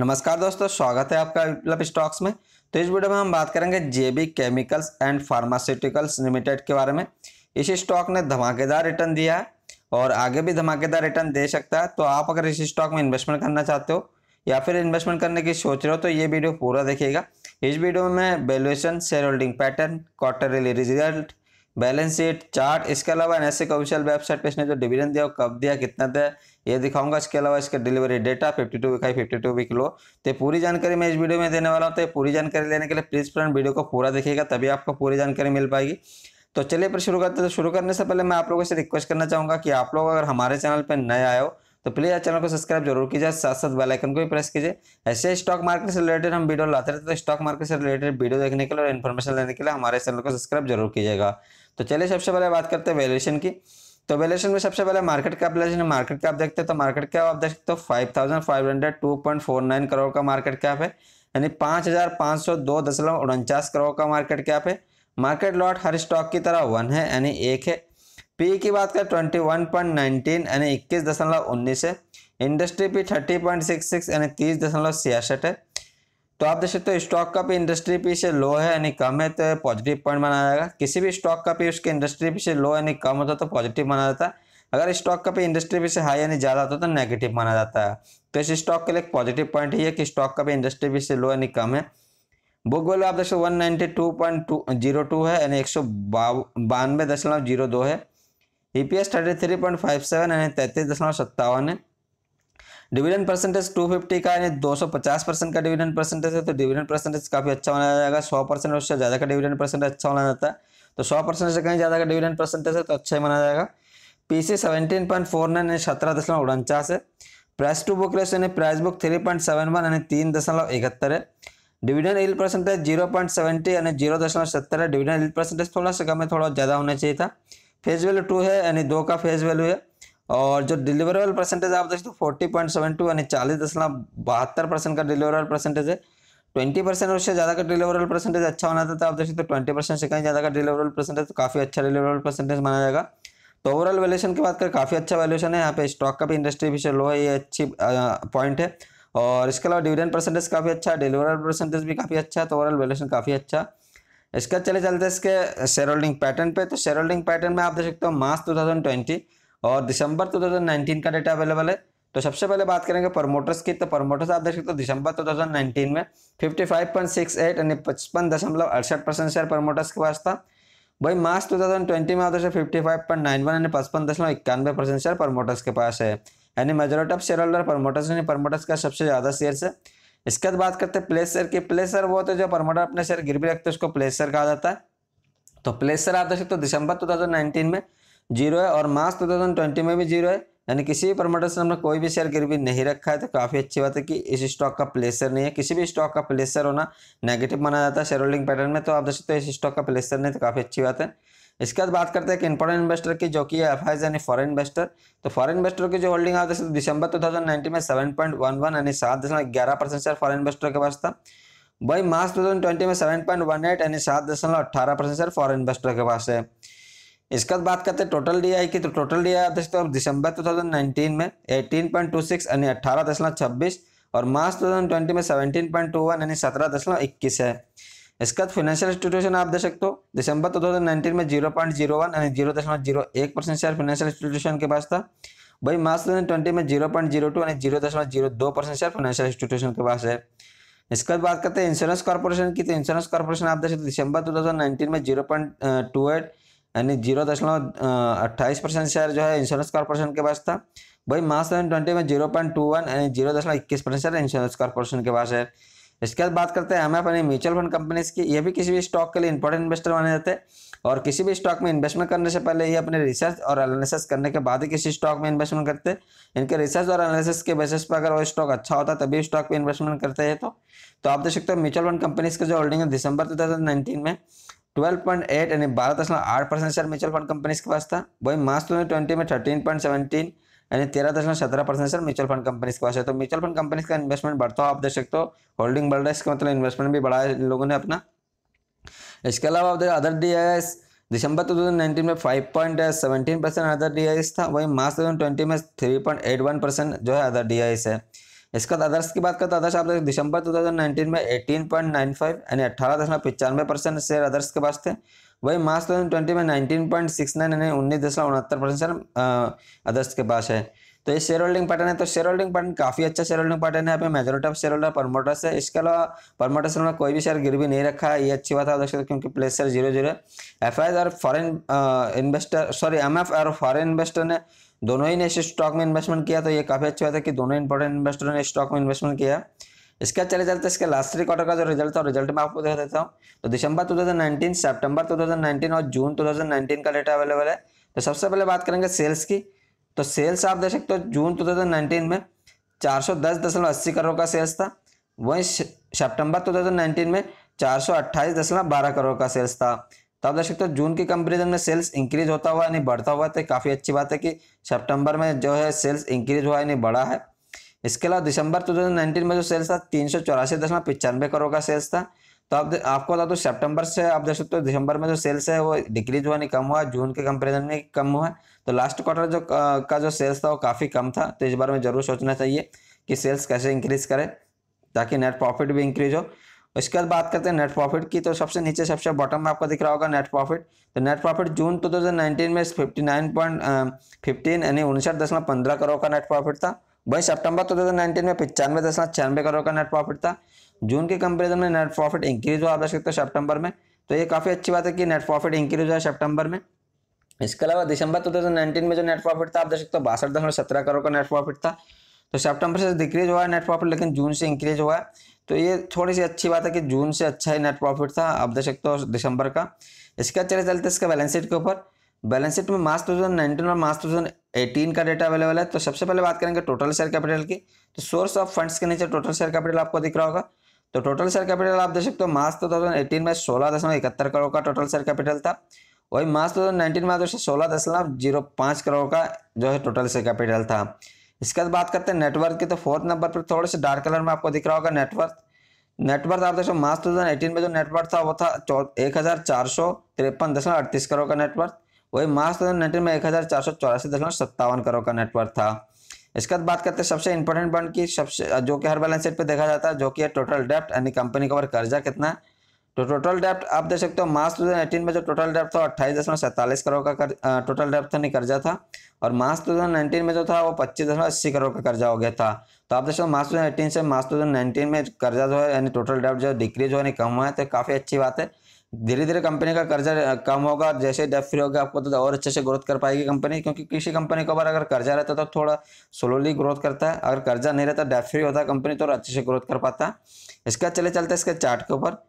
नमस्कार दोस्तों स्वागत है आपका विप्लब मतलब स्टॉक्स में तो इस वीडियो में हम बात करेंगे JB chemicals and pharmaceuticals limited के बारे में इस स्टॉक ने धमाकेदार रिटर्न दिया है और आगे भी धमाकेदार रिटर्न दे सकता है तो आप अगर इस स्टॉक में इन्वेस्टमेंट करना चाहते हो या फिर इन्वेस्टमेंट करने की सोच रहे हो तो ये वीडियो पूरा देखिएगा इस वीडियो में valuation share holding pattern quarterly result balance sheet chart इसके अलावा सी ऑफिशियल वेबसाइट पर इसने जो डिविडेंड दिया कब दिया कितना दिया ये दिखाऊंगा इसके अलावा इसका delivery data 52 two week high fifty two week low तो पूरी जानकारी मैं इस वीडियो में देने वाला हूँ तो पूरी जानकारी लेने के लिए प्लीज फ्रेंड वीडियो को पूरा देखिएगा तभी आपको पूरी जानकारी मिल पाएगी तो चलिए फिर शुरू करते तो शुरू करने से पहले मैं आप लोगों से रिक्वेस्ट करना चाहूँगा कि आप लोग अगर हमारे चैनल पर नए आए हो तो प्लीज़ आज चैनल को सब्सक्राइब जरूर कीजिए साथ साथ बेल आइकन को भी प्रेस कीजिए ऐसे स्टॉक मार्केट से रिलेटेड हम वीडियो लाते रहते हैं तो स्टॉक मार्केट से रिलेटेड वीडियो देखने के लिए और इन्फॉर्मेशन लेने के लिए हमारे चैनल को सब्सक्राइब जरूर कीजिएगा तो चलिए सबसे पहले बात करते हैं वैल्यूएशन की तो वैल्यूएशन में सबसे पहले मार्केट कैपिटलाइजेशन मार्केट कैप देखते हैं तो मार्केट कैप आप देख सकते हो five thousand five hundred two point four nine crore का मार्केट कैप है यानी पाँच हजार पाँच सौ दो दशमलव उनचास करोड़ का मार्केट कैप है मार्केट लॉट हर स्टॉक की तरह वन है यानी एक है पी की बात करें ट्वेंटी वन पॉइंट नाइनटीन यानी इक्कीस दशमलव उन्नीस है industry P thirty point six six यानी तीस दशमलव छियासठ है तो आप देख सकते हो स्टॉक का भी इंडस्ट्री पी से लो है यानी कम है तो पॉजिटिव पॉइंट माना जाएगा किसी भी स्टॉक का भी उसके इंडस्ट्री पी से लो यानी कम होता तो पॉजिटिव माना जाता है अगर स्टॉक का भी इंडस्ट्री पी से हाई यानी ज़्यादा होता तो नेगेटिव माना जाता है तो इस स्टॉक के लिए पॉजिटिव पॉइंट ये है कि स्टॉक का भी इंडस्ट्री पी से लो यानी कम है बुक वैल्यू आप देख सकते one ninety two point two zero two है यानी एक सौ बानवे दशमलव जीरो दो है EPS thirty three point five seven यानी तैंतीस दशमलव सत्तावन है डिविडेंड परसेंटेज टू फिफ्टी का यानी दो सौ पचास परसेंट का डिविडेंड परसेंटेज है तो डिविडेंड परसेंटेज काफ़ी अच्छा होना जाएगा सौ परसेंट उससे ज़्यादा का डिविडेंड परसेंटेज अच्छा होना जाता है तो सौ परसेंट से कहीं ज़्यादा का डिविडेंड परसेंटेज है तो अच्छा ही माना जाएगा PC seventeen point four nine यानी सत्रह दशमलव उनचास है प्राइस टू बुक रेस यानी price book three point seven one यानी तीन दशमलव इकहत्तर है dividend yield percentage zero point seventy यानी जीरो दशमलव सत्तर है डिविडेंड इल परसेंटेज थोड़ा सा कम है थोड़ा ज़्यादा होना चाहिए था फेज वैल्यू टू है यानी दो का फेज वैल्यू है और जो डिलीवरेबल परसेंटेज आप हो फोर्टी पॉइंट सेवन टू यानी चालीस दशमलव बहत्तर परसेंट का डिलीवरेबल परसेंटेज है ट्वेंटी परसेंट उससे ज़्यादा का डिलीवरेबल परसेंटेज अच्छा होना था तो आप हो ट्वेंटी परसेंट से कहीं ज़्यादा का डिलीवरेबल परसेंटेज तो काफ़ी अच्छा डिलीवरेबल परसेंटेज माना जाएगा तो ओवरऑल वैल्यूशन की बात करें काफ़ी अच्छा वैल्यूशन है यहाँ पे स्टॉक का भी इंडस्ट्री भी लो है ये अच्छी पॉइंट है और इसके अलावा डिविडेंड परसेंटेज काफ़ी अच्छा है डिलीवरेबल परसेंटेज भी काफ़ी अच्छा है तो ओवरऑल वैल्यूशन काफ़ी अच्छा इसका चले चलते इसके शेयर होल्डिंग पैटर्न पे तो शेयर होल्डिंग पैटर्न में आप देख सकते हो मार्च 2020 और दिसंबर 2019 का डेटा अवेलेबल है तो सबसे पहले बात करेंगे प्रमोटर्स की तो प्रमोटर्स आप देख सकते हो दिसंबर 2019 में 55.68 यानी पचपन दशमलव अड़सठ परसेंट शेयर प्रमोटर्स के पास था वही मार्च टू में आप देखते fifty five point nine one यानी पचपन दशमलव इक्यानवे परसेंट शेयर प्रमोटर्स के पास है यानी majority of share holder promoters यानी प्रमोटर्स का सबसे ज़्यादा शेयर है इसके बाद बात करते हैं प्लेसर की प्लेसर वो होते हैं जो प्रमोटर अपने शेयर गिरवी रखते हैं उसको प्लेसर कहा जाता है तो प्लेसर आप देख सकते हो दिसंबर 2019 में जीरो है और मार्च 2020 में भी जीरो है यानी किसी भी प्रमोटर से हमने कोई भी शेयर गिरवी नहीं रखा है तो काफ़ी अच्छी बात है कि इस स्टॉक का प्लेसर नहीं है किसी भी स्टॉक का प्लेसर होना नेगेटिव माना जाता है शेयर होल्डिंग पैटर्न में तो आप देख सकते हो इस स्टॉक का प्लेसर नहीं तो काफ़ी अच्छी बात है इसके बाद बात करते हैं कि इंपोर्टेंट इन्वेस्टर की जो कि एफ आई यानी फॉरन इन्वेस्टर तो फॉरन इन्वेस्टर की जो होल्डिंग है दिसंबर टू में सेवन पॉइंट वन वन यानी सात दशमलव ग्यारह परसेंट शेयर फॉरन इन्वेस्टर के पास था वही मार्च टू में सेवन पॉइंट वन एट यानी सात दशमलव अट्ठारह परसेंट शेयर फॉरन इन्वेस्टर के पास है इसके बाद बात करते हैं टोटल डी आई की तो टोटल डी आई आप देखते हो दिसंबर 2019 में एटीन पॉइंट टू सिक्स यानी अठारह दशमलव छब्बीस और मार्च 2020 में पॉइंट टू वन यानी सत्रह दशमलव इक्कीस है इसके बाद फाइनेंशियल इंस्टीट्यूशन आप देख सकते हो दिसंबर तो 2019 में जीरो पॉइंट जीरो वन यानी जीरो दशमलव जीरो एक परसेंट शेयर फाइनेंशियल इंस्टीट्यूशन के पास था वही मार्च दो ट्वेंटी में जीरो पॉइंट जीरो टू यानी जीरो दशमलव जीरो दो परसेंट शेयर फाइनेंशियल इंस्टीट्यूशन के पास है इसके बाद बात करते हैं इंश्योरेंस कॉर्पोरेशन की तो इंश्योरेंस कॉर्पोरेशन आप देख सकते दिसंबर टू हज़ार नाइनटीन में जीरो पॉइंट टू एट यानी जीरो दशमलव अट्ठाईस परसेंट शेयर जो है इंश्योरेंस कॉर्पोरेशन के पास था वही मार्च दो ट्वेंटी में जीरो पॉइंट टू वन यानी जीरो दशमलव इक्कीस परसेंट शेयर इंश्योरेंस कॉर्पोरेशन के पास है इसके बाद बात करते हैं हमें अपनी म्यूचुअल फंड कंपनीज की ये भी किसी भी स्टॉक के लिए इंपॉर्टेंट इन्वेस्टर माने जाते हैं और किसी भी स्टॉक में इन्वेस्टमेंट करने से पहले ये अपने रिसर्च और एनालिसिस करने के बाद ही किसी स्टॉक में इन्वेस्टमेंट करते हैं इनके रिसर्च और एनालिसिस के बेसिस पर अगर वो स्टॉक अच्छा होता तभी स्टॉक में इन्वेस्टमेंट करते हैं तो तो आप देख सकते हो म्यूचुअल फंड कंपनीज का जो होल्डिंग है दिसंबर टू में ट्वेल्व पॉइंट एट यानी बारह दशमलव आठ percent share mutual fund companies के पास था वही मार्च टू ट्वेंटी में थर्टीन पॉइंट यानी तेरह दशमलव सत्रह percent sir mutual fund companies के पास है तो म्यूचुअल फंड कंपनीज का इन्वेस्टमेंट बढ़ता हो आप देख सकते हो होल्डिंग बढ़ रहा है इसका मतलब इन्वेस्टमेंट भी बढ़ा है लोगों ने अपना इसके अलावा आप देखिए अदर डी आई एस दिसंबर टू थाउजेंड नाइनटीन में five point seventeen percent other D था वहीं मार्च टू थाउजेंड ट्वेंटी में three point eight one percent जो है अदर डी है बाद अदर्स की बात करते हैं अदर्स आप देख दिसंबर नाइनटीन में फाइव यानी अठारह दशमलव पचानवे परसेंट शेयर अदर्स के पास थे वही मार्च टू तो ट्वेंटी में नाइनटीन पॉइंट सिक्स नाइन यानी उन्नीस दशमलव उनहत्तर परसेंट अदर्स के पास है तो ये शेयर होल्डिंग पैटर्न है तो शेयर होल्डिंग पैटर्न काफी अच्छा शेयर होल्डिंग पैटर्न है यहाँ पे majority of share holder promoters है इसके अलावा प्रमोटर्स ने कोई भी शेयर गिरवी नहीं रखा है ये अच्छी बात है देख क्योंकि place share zero zero F I और फॉरन इन्वेस्टर सॉरी एम और फॉरन इन्वेस्टर ने दोनों ही ने इस स्टॉक में इन्वेस्टमेंट किया तो ये काफी अच्छी बात है कि दोनों इंपॉर्टेंट इन्वेस्टर ने स्टॉक में इन्वेस्टमेंट किया इसके बाद चले जाते हैं इसके लास्ट थ्री क्वार्टर का जो रिजल्ट था रिजल्ट मैं आपको दिखा देता हूँ तो दिसंबर 2019 सितंबर 2019 और जून 2019 का डेटा अवेलेबल है तो सबसे पहले बात करेंगे सेल्स की तो सेल्स आप देख सकते हो जून 2019 में चार करोड़ का सेल्स था वहीं सेप्टेम्बर टू में चार करोड़ का सेल्स था तो आप देख सकते हो जून की कंपेरिजन में सेल्स इंक्रीज होता हुआ यानी बढ़ता हुआ तो काफ़ी अच्छी बात है कि सितंबर में जो है सेल्स इंक्रीज हुआ यानी बढ़ा है इसके अलावा दिसंबर 2019 में जो सेल्स था तीन सौ चौरासी दशमलव पचानवे करोड़ का सेल्स था तो आप आपको बता दो तो सितंबर से आप देख सकते हो तो दिसंबर में जो सेल्स है वो डिक्रीज हुआ नहीं कम हुआ जून के कंपेरिजन में कम हुआ तो लास्ट क्वार्टर जो का जो सेल्स था वो काफ़ी कम था तो इस बारे में जरूर सोचना चाहिए कि सेल्स कैसे इंक्रीज करें ताकि नेट प्रॉफिट भी इंक्रीज हो उसके बाद बात करते हैं नेट प्रॉफिट की तो सबसे नीचे सबसे बॉटम में आपको दिख रहा होगा नेट प्रॉफिट तो नेट प्रॉफिट जून 2019 में 59 पॉइंट फिफ्टीन यानी उनसठ दशमलव पंद्रह करोड़ का नेट प्रॉफिट था वहीं सितंबर 2019 तो में पचानवे दशमलव छियानवे करोड़ का नेट प्रॉफिट था जून के कंपेरिजन में नेट प्रॉफिट इंक्रीज हुआ आप देख सकते हो सितंबर में तो ये काफ़ी अच्छी बात है कि नेट प्रॉफिट इंक्रीज हुआ सितंबर में इसके अलावा दिसंबर 2019 तो में जो नेट प्रॉफिट था आप देख सकते हो बासठ दशमलव सत्रह करोड़ का नेट प्रॉफिट था तो सितंबर से डिक्रीज हुआ है नेट प्रॉफिट लेकिन जून से इंक्रीज हुआ है तो ये थोड़ी सी अच्छी बात है कि जून से अच्छा ही नेट प्रॉफिट था आप देख सकते हो दिसंबर का इसके चले चलते इसके बैलेंस शीट के ऊपर बैलेंस शीट में मार्च 2019 और मार्च 2018 का डेटा अवेलेबल है तो सबसे पहले बात करेंगे टोटल शेयर कैपिटल की तो सोर्स ऑफ फंड्स के नीचे टोटल शेयर कैपिटल आपको दिख रहा होगा तो टोटल शेयर कैपिटल आप देख सकते हो मार्च टू थाउजेंड एटीन में सोलह दशमलव इकहत्तर करोड़ का टोटल शेयर कैपिटल था वही मार्च टू थाउजेंड नाइनटीन में आप दोस्तों सोलह दशमलव जीरो पाँच करोड़ का जो है टोटल शेयर कैपिटल था इसके बाद बात करते हैं नेटवर्क की तो फोर्थ नंबर पर थोड़े से डार्क कलर में आपको दिख रहा होगा नेटवर्क नेटवर्क आप देखो मार्च टू थाउजेंड एटीन में जो नेटवर्क था वो था एक हज़ार चार सौ तिरपन दशमलव अड़तीस करोड़ का नेटवर्क वही मार्च दो हज़ार में एक हज़ार चार सौ चौरासी दशमलव सत्तावन करोड़ का नेटवर्थ था इसके बाद बात करते हैं सबसे इंपॉर्टेंट बॉन्ड की सबसे जो कि हर बैलेंस शीट पे देखा जाता है जो कि है टोटल डेप्ट यानी कंपनी का कर्जा कितना है तो टोटल डेप्ट आप देख सकते हो मार्च 2018 में जो टोटल डेप्ट था अट्ठाईस दशमलव सैंतालीस करोड़ का कर, टोटल डेप्ट था कर्जा था और मार्च 2019 में जो था वो पच्चीस दशमलव अस्सी करोड़ का कर्जा हो गया था तो आप देख सकते हो मार्च 2018 से मार्च 2019 में कर्जा जो है यानी टोटल डेप्ट जो डिक्रीज हो यानी कम हुआ है तो काफ़ी अच्छी बात है धीरे धीरे कंपनी का कर्जा कम होगा जैसे डेप फ्री होगा आपको तो और अच्छे से ग्रोथ कर पाएगी कंपनी क्योंकि किसी कंपनी को बार अगर कर्जा रहता तो थोड़ा स्लोली ग्रोथ करता है अगर कर्जा नहीं रहता डेप फ्री होता कंपनी तो अच्छे से ग्रोथ कर पाता इसका चले चलते इसके चार्ट के ऊपर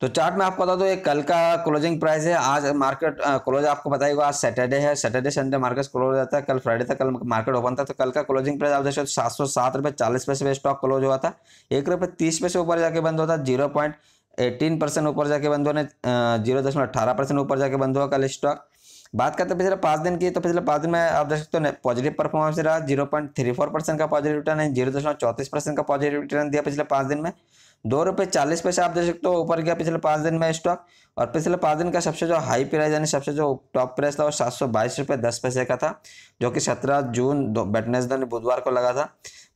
तो चार्ट में आपको बता दो ये कल का क्लोजिंग प्राइस है आज मार्केट क्लोज आपको बताइएगा आज सैटरडे है सैटरडे संडे मार्केट क्लोज हो जाता है कल फ्राइडे था कल मार्केट ओपन था तो कल का क्लोजिंग प्राइस आप देखो सात सौ सात रुपये चालीस पैसे स्टॉक क्लोज हुआ था एक रुपये तीस पैसे ऊपर जाके बंद होता जीरो पॉइंट एटीन परसेंट ऊपर जाके बंद हुआ जीरो दशमलव अठारह परसेंट ऊपर जाके बंद हुआ कल स्टॉक बात करते हैं पिछले पाँच दिन की तो पिछले पाँच दिन में आप देख सकते हो पॉजिटिव परफॉर्मेंस रहा zero point three four percent का पॉजिटिव रिटर्न है जीरो दशमलव चौंतीस परसेंट का पॉजिटिव रिटर्न दिया पिछले पाँच दिन में दो रुपये चालीस पैसे आप देख सकते हो ऊपर गया पिछले पाँच दिन में स्टॉक और पिछले पाँच दिन का सबसे जो हाई प्राइस यानी सबसे जो टॉप प्राइस था वो सात सौ बाईस रुपये दस पैसे का था जो कि सत्रह जून दिन बुधवार को लगा था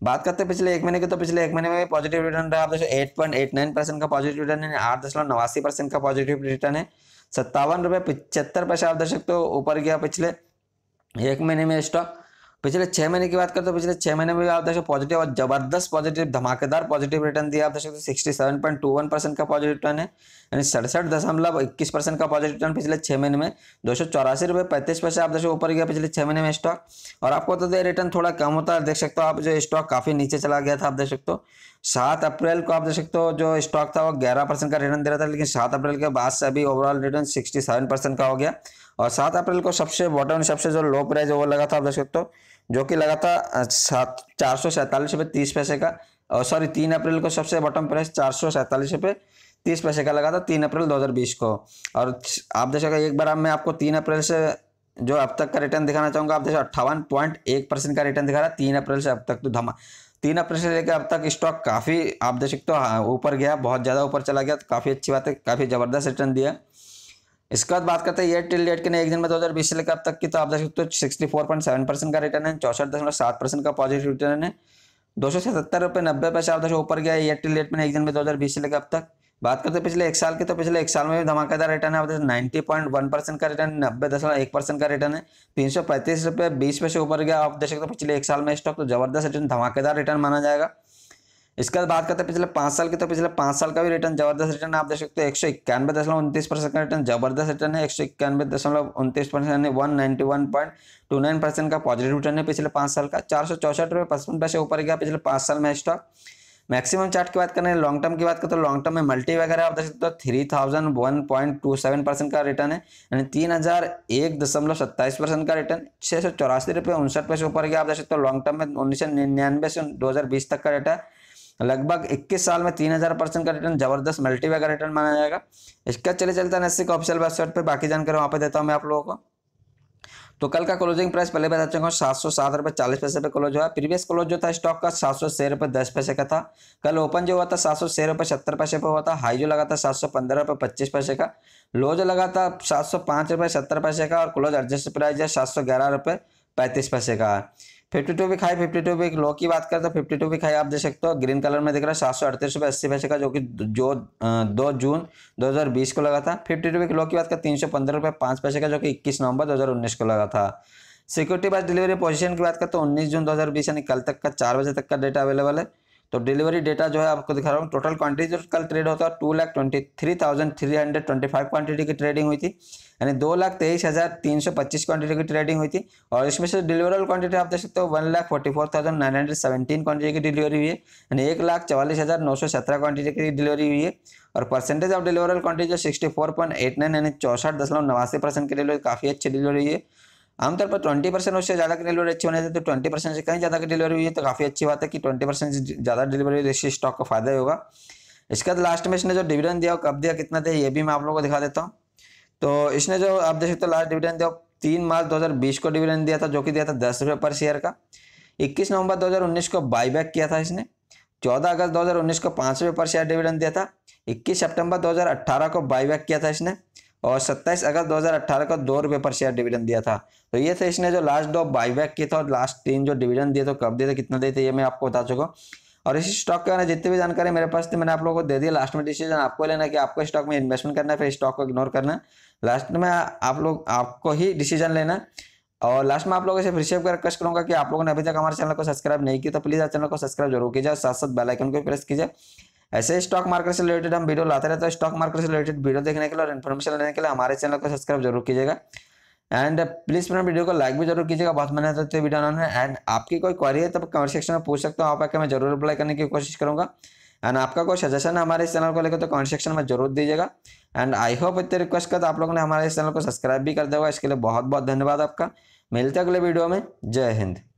बात करते हैं पिछले एक महीने की तो पिछले एक महीने में भी पॉजिटिव रिटर्न रहा आप देखो eight point eight nine percent का पॉजिटिव रिटर्न है आठ दशमलव नवासी परसेंट का पॉजिटिव रिटर्न है सत्तावन रुपये पिछहत्तर पैसे आप देख सकते हो ऊपर गया पिछले एक महीने में स्टॉक पिछले छह महीने की बात करते हैं तो पिछले छह महीने में भी आप देखो पॉजिटिव और जबरदस्त पॉजिटिव धमाकेदार पॉजिटिव रिटर्न दिया आप देख सकते sixty seven point two one percent का पॉजिटिव रिटर्न है यानी सड़सठ दशमलव इक्कीस परसेंट का पॉजिटिव रिटर्न पिछले छह महीने में दो सौ चौरासी रुपये पैंतीस पैसे आप देखो ऊपर गया पिछले छह महीने में स्टॉक और आपको बता दें रिटर्न थोड़ा कम होता है देख सकते हो आप जो स्टॉक काफी नीचे चला गया था आप देख सकते हो सात अप्रैल को आप देख सकते हो जो स्टॉक था वो ग्यारह परसेंट का रिटर्न दे रहा था लेकिन सात अप्रैल के बाद से अभी overall return sixty seven percent का हो गया और सात अप्रैल को सबसे बॉटम सबसे जो लो प्राइस वो लगा था आप देख सकते हो जो कि लगा था सात चार सौ सैंतालीस रुपये तीस पैसे का और सॉरी तीन अप्रैल को सबसे बॉटम प्राइस चार सौ सैंतालीस रुपये तीस पैसे का लगा था तीन अप्रैल दो हज़ार बीस को और आप देख सकते एक बार मैं आपको तीन अप्रैल से जो अब तक का रिटर्न दिखाना चाहूँगा आप देखो अट्ठावन पॉइंट एक परसेंट का रिटर्न दिखा रहा है तीन अप्रैल से अब तक तो धमा तीन अप्रैल से लेकर अब तक स्टॉक काफ़ी आप देख सकते हो हाँ, ऊपर गया बहुत ज़्यादा ऊपर चला गया तो काफ़ी अच्छी बात है काफ़ी ज़बरदस्त रिटर्न दिया इसके बाद बात करते हैं ये टिल डेट के ने एक दिन में 2020 से लेकर अब तक की तो आप देख सकते हो sixty four point seven percent का रिटर्न है चौसठ दशमलव सात परसेंट का पॉजिटिव रिटर्न है दो सौ सतर रुपये नब्बे पैसे आप देखो ऊपर गया ईयर टिल डेट में एक दिन में 2020 से लेकर अब तक बात करते पिछले एक साल की तो पिछले एक साल में भी धमाकेदार रिटर्न है आप नाइन्टी पॉइंट वन परसेंट का रिटर्न नब्बे दशमलव एक परसेंट का रिटर्न है तीन सौ पैंतीस रुपये बीस पैसे ऊपर गया आप देख सकते हो पिछले एक साल में स्टॉक तो जबरदस्त रिटर्न धमाकेदार रिटर्न माना जाएगा इसके बाद बात करते हैं पिछले पांच साल की तो पिछले पांच साल का भी रिटर्न जबरदस्त रिटर्न आप देख सकते हो एक सौ इक्यानवे दशमलव उन्तीस परसेंट का रिटर्न जबरदस्त रिटर्न है एक सौ इक्यानवे दशमलव उन्तीस percent one ninety one point two nine percent का पॉजिटिव रिटर्न है पिछले पांच साल का चार सौ चौसठ रुपये पचपन पैसे ऊपर गया पिछले पांच साल में स्टॉक मैक्सिमम चार्ट की बात करें लॉन्ग टर्म की बात करें तो लॉन्ग टर्म में मल्टी वगैरह आप देख सकते हो three thousand one point two seven percent का रिटर्न है यानी तीन हज़ार एक दशमलव सत्ताईस परसेंट का रिटर्न छः सौ चौरासी रुपये उनसठ पैसे ऊपर गया आप देख सकते हो लॉन्ग टर्म में उन्नीस सौ निन्यानवे से दो हज़ार बीस तक का है लगभग 21 साल में 3000 परसेंट का रिटर्न जबरदस्त मल्टीवे का रिटर्न माना जाएगा इसका चले चलता है का ऑफिशियल वेबसाइट पर बाकी जानकारी वहाँ पर देता हूँ मैं आप लोगों को तो कल का क्लोजिंग प्राइस पहले बता चुका हूँ सात सौ सात रुपये चालीस पैसे पे क्लोज हुआ प्रीवियस क्लोज जो था स्टॉक का सात सौ छः रुपये दस पैसे का था कल ओपन जो हुआ था सात सौ छः रुपये सत्तर पैसे पे हुआ था हाई जो लगा था सात सौ पंद्रह रुपये पच्चीस पैसे का लो जो लगा था सात सौ पाँच रुपये सत्तर पैसे का और क्लोज एडजस्ट प्राइस है सात सौ ग्यारह रुपये पैंतीस पैसे का है फिफ्टी टू भी खाई फिफ्टी टू भी लो की बात करें तो फिफ्टी टू भी खाई आप देख सकते हो ग्रीन कलर में दिख रहा है सात सौ अड़तीस रुपये अस्सी पैसे का जो कि जो दो जून दो हज़ार बीस को लगा था फिफ्टी टू भी लो की बात करें तीन सौ पंद्रह रुपये पाँच पैसे का जो कि इक्कीस नवंबर दो हज़ार उन्नीस को लगा था सिक्योरिटी बाय डिलीवरी पोजीशन की बात करें तो उन्नीस जून दो हज़ार बीस यानी कल तक का चार बजे तक का डेटा अवेलेबल है तो डिलीवरी डेटा जो है आपको दिखा रहा हूँ टोटल क्वांटिटी जो कल ट्रेड होता है two lakh twenty three thousand three hundred twenty five quantity की ट्रेडिंग हुई थी यानी दो लाख तेईस हज़ार तीन सौ पच्चीस क्वांटिटी की ट्रेडिंग हुई थी और इसमें से डिलीवरल क्वांटिटी आप देख सकते हो one lakh forty four thousand nine hundred seventeen quantity की डिलीवरी हुई है यानी एक लाख चवालीस हज़ार नौ सौ सत्रह क्वांटिटी की डिलीवरी हुई है और परसेंटेज ऑफ डिलीवरल क्वांटिटी जो sixty four point eight nine यानी चौसठ दशमलव नवासी परसेंट की डिलीवरी काफ़ी अच्छी डिलीवरी हुई है आमतौर पर ट्वेंटी परसेंट उससे ज़्यादा की डिलीवरी अच्छी होने से तो ट्वेंटी परसेंट से कहीं ज़्यादा की डिलीवरी हुई है तो काफ़ी अच्छी बात है कि ट्वेंटी परसेंट से ज़्यादा डिलीवरी रेशियो स्टॉक का फायदा होगा इसके बाद लास्ट में इसने जो डिविडेंड दिया कब दिया कितना दिया ये भी मैं आप लोगों को दिखा देता हूँ तो इसने जो आप देख सकते हो लास्ट डिविडेंड दिया तीन मार्च दो को डिविडेंड दिया था जो कि दिया था दस पर शेयर का इक्कीस नवंबर दो को बाईबैक किया था इसने चौदह अगस्त दो को पाँच पर शेयर डिविडेंड दिया था इक्कीस सेप्टेम्बर दो को बाईबैक किया था इसने और 27 अगस्त 2018 को दो रुपये पर शेयर डिविडेंड दिया था तो ये थे इसने जो लास्ट दो बाईबैक किया था और लास्ट तीन जो डिविडेंड दिए थे कब दिए थे कितना दिए थे ये मैं आपको बता चुका और इस स्टॉक के बारे में जितनी भी जानकारी मेरे पास थी मैंने आप लोगों को दे दिया लास्ट में डिसीजन आपको लेना कि आपको स्टॉक में इन्वेस्टमेंट करना है फिर स्टॉक को इग्नोर करना लास्ट में आप लोग आपको ही डिसीजन लेना और लास्ट में आप लोगों से रिसेव कर रिक्वेस्ट करूंगा कि आप लोगों ने अभी तक हमारे चैनल को सब्सक्राइब नहीं किया तो प्लीज़ चैनल को सब्सक्राइब जरूर कीजिए और साथ साथ बेलाइकन को प्रेस कीजिए ऐसे स्टॉक मार्केट से रिलेटेड हम वीडियो लाते रहते हैं स्टॉक मार्केट से रिलेटेड वीडियो देखने के लिए और इन्फॉर्मेशन लेने के लिए हमारे चैनल को सब्सक्राइब जरूर कीजिएगा एंड प्लीज मेरे वीडियो को लाइक भी जरूर कीजिएगा बहुत मेहनत होती है वीडियो बनाने एंड आपकी कोई क्वारी है तो कमेंट सेक्शन में पूछ सकते हो आप आके मैं जरूर रिप्लाई करने की कोशिश करूँगा एंड आपका कोई सजेशन है हमारे इस चैनल को लेकर तो कमेंट सेक्शन में जरूर दीजिएगा एंड आई होप इतने रिक्वेस्ट कर तो आप लोगों ने हमारे इस चैनल को सब्सक्राइब भी कर दिया इसके लिए बहुत बहुत धन्यवाद आपका मिलते हैं अगले वीडियो में जय हिंद